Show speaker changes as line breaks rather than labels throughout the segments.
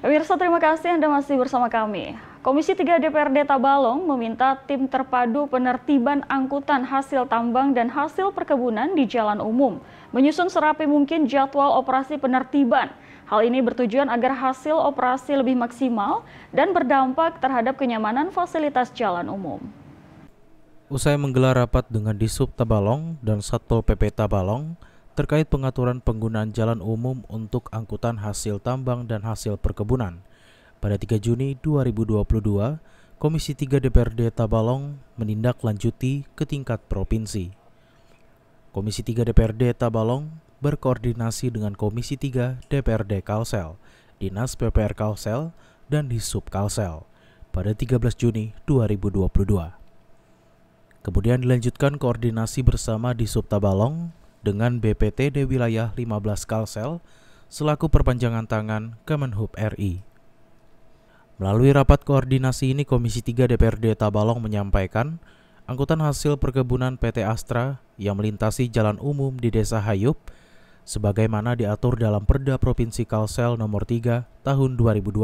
Pemirsa terima kasih Anda masih bersama kami. Komisi 3 DPRD Tabalong meminta tim terpadu penertiban angkutan hasil tambang dan hasil perkebunan di jalan umum menyusun serapi mungkin jadwal operasi penertiban. Hal ini bertujuan agar hasil operasi lebih maksimal dan berdampak terhadap kenyamanan fasilitas jalan umum.
Usai menggelar rapat dengan Disub Tabalong dan Satpol PP Tabalong, terkait pengaturan penggunaan jalan umum untuk angkutan hasil tambang dan hasil perkebunan. Pada 3 Juni 2022, Komisi 3 DPRD Tabalong menindaklanjuti ke tingkat provinsi. Komisi 3 DPRD Tabalong berkoordinasi dengan Komisi 3 DPRD Kalsel, Dinas PPR Kalsel, dan Disub Kalsel pada 13 Juni 2022. Kemudian dilanjutkan koordinasi bersama di Sub Tabalong dengan BPTD Wilayah 15 Kalsel selaku perpanjangan tangan Kemenhub RI. Melalui rapat koordinasi ini, Komisi 3 DPRD Tabalong menyampaikan angkutan hasil perkebunan PT Astra yang melintasi jalan umum di Desa Hayub sebagaimana diatur dalam Perda Provinsi Kalsel Nomor 3 Tahun 2012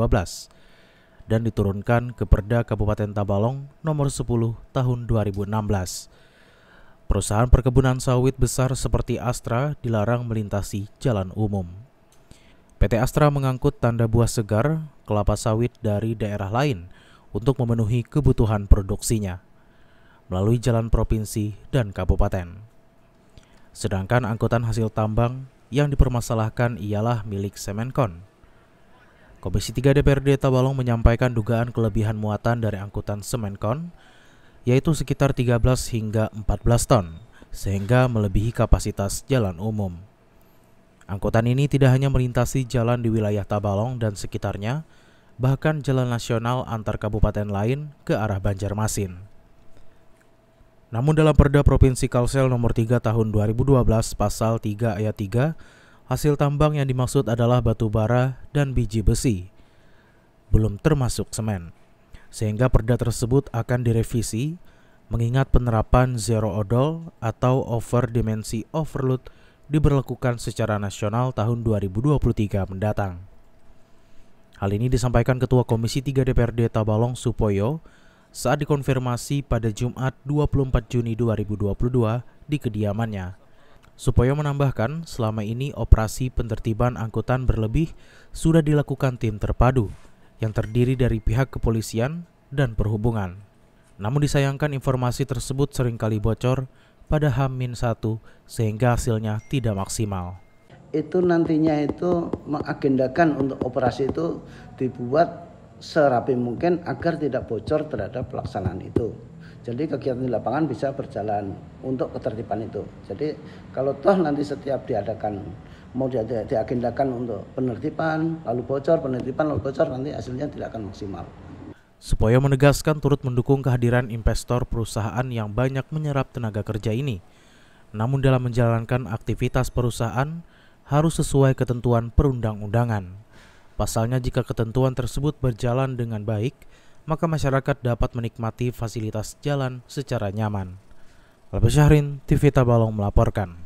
dan diturunkan ke Perda Kabupaten Tabalong Nomor 10 Tahun 2016 Perusahaan perkebunan sawit besar seperti Astra dilarang melintasi jalan umum. PT Astra mengangkut tanda buah segar, kelapa sawit dari daerah lain untuk memenuhi kebutuhan produksinya melalui jalan provinsi dan kabupaten. Sedangkan angkutan hasil tambang yang dipermasalahkan ialah milik Semenkon. Komisi 3 DPRD Tabalong menyampaikan dugaan kelebihan muatan dari angkutan Semenkon yaitu sekitar 13 hingga 14 ton, sehingga melebihi kapasitas jalan umum. Angkutan ini tidak hanya melintasi jalan di wilayah Tabalong dan sekitarnya, bahkan jalan nasional antar kabupaten lain ke arah Banjarmasin. Namun dalam Perda Provinsi Kalsel nomor 3 tahun 2012 pasal 3 ayat 3, hasil tambang yang dimaksud adalah batu bara dan biji besi, belum termasuk semen sehingga perda tersebut akan direvisi mengingat penerapan zero odol atau over dimensi overload diberlakukan secara nasional tahun 2023 mendatang. Hal ini disampaikan Ketua Komisi 3 DPRD Tabalong Supoyo saat dikonfirmasi pada Jumat 24 Juni 2022 di kediamannya. Supoyo menambahkan, selama ini operasi penertiban angkutan berlebih sudah dilakukan tim terpadu yang terdiri dari pihak kepolisian dan perhubungan. Namun disayangkan informasi tersebut seringkali bocor pada h 1 sehingga hasilnya tidak maksimal.
Itu nantinya itu mengagendakan untuk operasi itu dibuat serapi mungkin agar tidak bocor terhadap pelaksanaan itu. Jadi kegiatan di lapangan bisa berjalan untuk ketertiban itu. Jadi kalau toh nanti setiap diadakan mau di, diagendakan untuk penertiban, lalu bocor, penertiban, lalu bocor, nanti hasilnya tidak akan maksimal.
Supoyo menegaskan turut mendukung kehadiran investor perusahaan yang banyak menyerap tenaga kerja ini. Namun dalam menjalankan aktivitas perusahaan harus sesuai ketentuan perundang-undangan. Pasalnya jika ketentuan tersebut berjalan dengan baik, maka masyarakat dapat menikmati fasilitas jalan secara nyaman. Lebih Syahrin, TV Tabalong melaporkan.